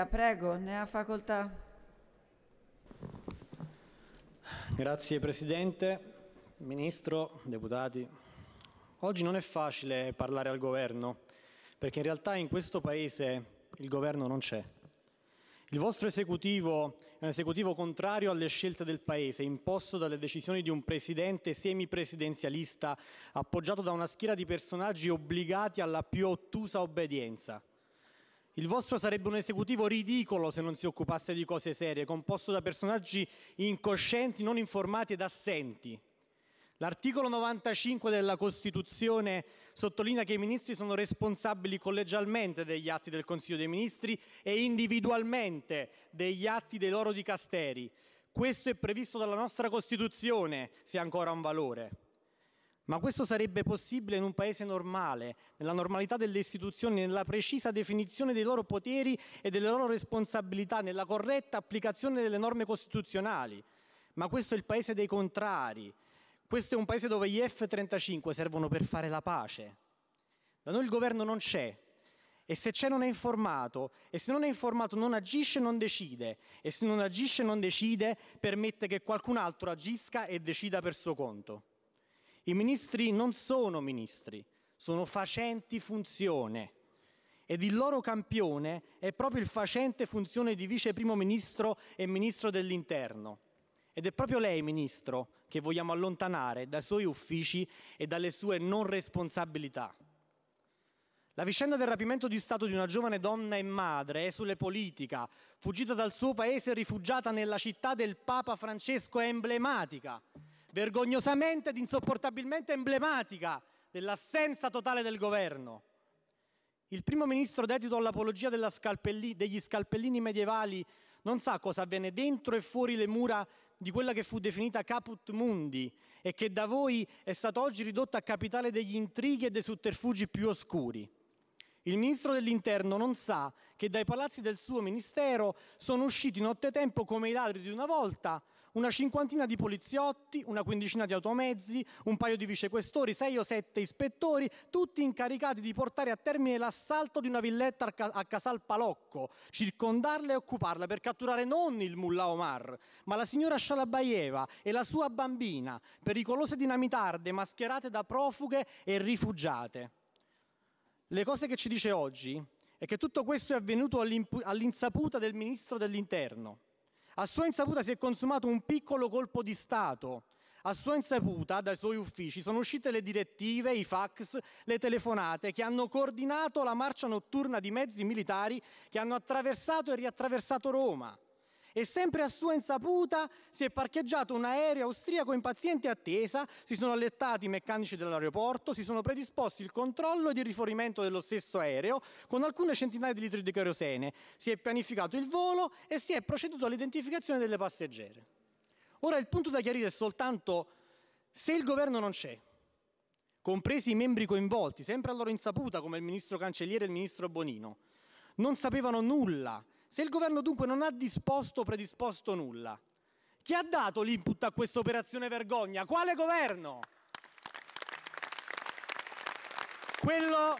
Ah, prego, ne ha facoltà. Grazie Presidente, Ministro, deputati. Oggi non è facile parlare al Governo, perché in realtà in questo Paese il Governo non c'è. Il vostro esecutivo è un esecutivo contrario alle scelte del Paese, imposto dalle decisioni di un presidente semipresidenzialista, appoggiato da una schiera di personaggi obbligati alla più ottusa obbedienza. Il vostro sarebbe un esecutivo ridicolo se non si occupasse di cose serie, composto da personaggi incoscienti, non informati ed assenti. L'articolo 95 della Costituzione sottolinea che i ministri sono responsabili collegialmente degli atti del Consiglio dei Ministri e individualmente degli atti dei loro dicasteri. Questo è previsto dalla nostra Costituzione, se ha ancora un valore. Ma questo sarebbe possibile in un paese normale, nella normalità delle istituzioni, nella precisa definizione dei loro poteri e delle loro responsabilità, nella corretta applicazione delle norme costituzionali. Ma questo è il paese dei contrari. Questo è un paese dove gli F-35 servono per fare la pace. Da noi il governo non c'è, e se c'è non è informato, e se non è informato non agisce e non decide, e se non agisce e non decide permette che qualcun altro agisca e decida per suo conto. I ministri non sono ministri, sono facenti funzione ed il loro campione è proprio il facente funzione di vice primo ministro e ministro dell'interno. Ed è proprio lei, ministro, che vogliamo allontanare dai suoi uffici e dalle sue non responsabilità. La vicenda del rapimento di Stato di una giovane donna e madre, esule politica, fuggita dal suo paese e rifugiata nella città del Papa Francesco, è emblematica vergognosamente ed insopportabilmente emblematica dell'assenza totale del governo. Il primo ministro dedito all'apologia scalpelli, degli scalpellini medievali non sa cosa avvenne dentro e fuori le mura di quella che fu definita Caput Mundi e che da voi è stata oggi ridotta a capitale degli intrighi e dei sotterfugi più oscuri. Il ministro dell'Interno non sa che dai palazzi del suo ministero sono usciti nottetempo come i ladri di una volta una cinquantina di poliziotti, una quindicina di automezzi, un paio di vicequestori, sei o sette ispettori, tutti incaricati di portare a termine l'assalto di una villetta a Casal Palocco, circondarla e occuparla per catturare non il mullah Omar, ma la signora Shalabayeva e la sua bambina, pericolose dinamitarde mascherate da profughe e rifugiate. Le cose che ci dice oggi è che tutto questo è avvenuto all'insaputa del ministro dell'interno a sua insaputa si è consumato un piccolo colpo di Stato. A sua insaputa, dai suoi uffici, sono uscite le direttive, i fax, le telefonate che hanno coordinato la marcia notturna di mezzi militari che hanno attraversato e riattraversato Roma e sempre a sua insaputa si è parcheggiato un aereo austriaco in paziente attesa, si sono allettati i meccanici dell'aeroporto, si sono predisposti il controllo ed il rifornimento dello stesso aereo con alcune centinaia di litri di kerosene, si è pianificato il volo e si è proceduto all'identificazione delle passeggere. Ora il punto da chiarire è soltanto se il governo non c'è, compresi i membri coinvolti, sempre a loro insaputa come il ministro cancelliere e il ministro Bonino, non sapevano nulla se il governo dunque non ha disposto o predisposto nulla, chi ha dato l'input a questa operazione vergogna? Quale governo? Quello,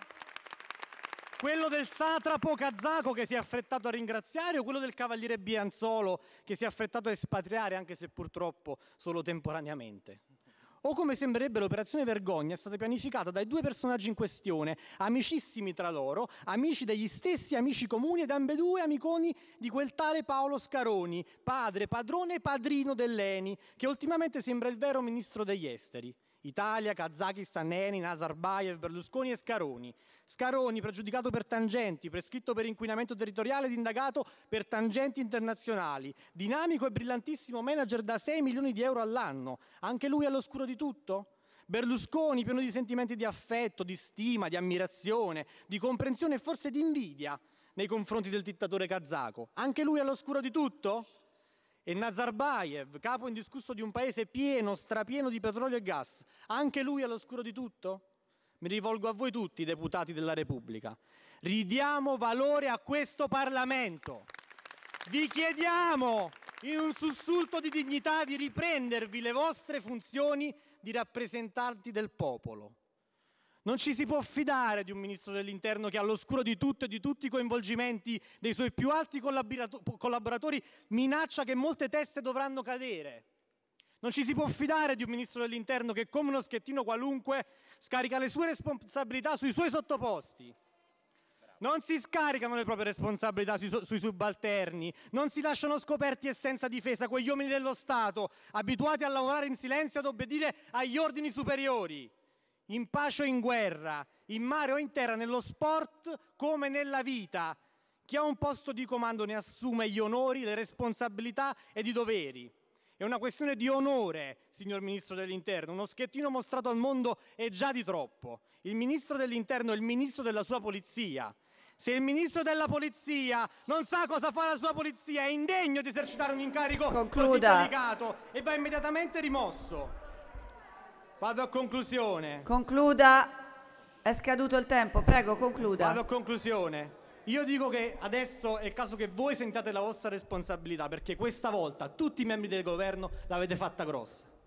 quello del satrapo kazako che si è affrettato a ringraziare o quello del cavaliere Bianzolo che si è affrettato a espatriare, anche se purtroppo solo temporaneamente? O come sembrerebbe l'operazione vergogna è stata pianificata dai due personaggi in questione, amicissimi tra loro, amici degli stessi amici comuni ed ambedue amiconi di quel tale Paolo Scaroni, padre, padrone e padrino dell'ENI, che ultimamente sembra il vero ministro degli esteri. Italia, Kazakistan, Lenin, Nazarbayev, Berlusconi e Scaroni. Scaroni pregiudicato per tangenti, prescritto per inquinamento territoriale ed indagato per tangenti internazionali. Dinamico e brillantissimo manager da 6 milioni di euro all'anno. Anche lui all'oscuro di tutto? Berlusconi pieno di sentimenti di affetto, di stima, di ammirazione, di comprensione e forse di invidia nei confronti del dittatore kazako. Anche lui all'oscuro di tutto? E Nazarbayev, capo indiscusso di un paese pieno, strapieno di petrolio e gas, anche lui all'oscuro di tutto? Mi rivolgo a voi tutti, deputati della Repubblica. Ridiamo valore a questo Parlamento. Vi chiediamo, in un sussulto di dignità, di riprendervi le vostre funzioni di rappresentanti del popolo. Non ci si può fidare di un ministro dell'interno che all'oscuro di tutto e di tutti i coinvolgimenti dei suoi più alti collaboratori minaccia che molte teste dovranno cadere. Non ci si può fidare di un ministro dell'interno che, come uno schettino qualunque, scarica le sue responsabilità sui suoi sottoposti. Non si scaricano le proprie responsabilità sui, sui, subalterni, non si lasciano scoperti e senza difesa quegli uomini dello Stato, abituati a lavorare in silenzio e ad obbedire agli ordini superiori in pace o in guerra, in mare o in terra, nello sport come nella vita. Chi ha un posto di comando ne assume gli onori, le responsabilità ed i doveri. È una questione di onore, signor Ministro dell'Interno. Uno schettino mostrato al mondo è già di troppo. Il Ministro dell'Interno è il Ministro della sua Polizia. Se il Ministro della Polizia non sa cosa fa la sua Polizia, è indegno di esercitare un incarico Concluda. così delicato e va immediatamente rimosso. Vado a conclusione. Concluda. È scaduto il tempo, prego, concluda. Vado a conclusione. Io dico che adesso è il caso che voi sentiate la vostra responsabilità perché questa volta tutti i membri del governo l'avete fatta grossa.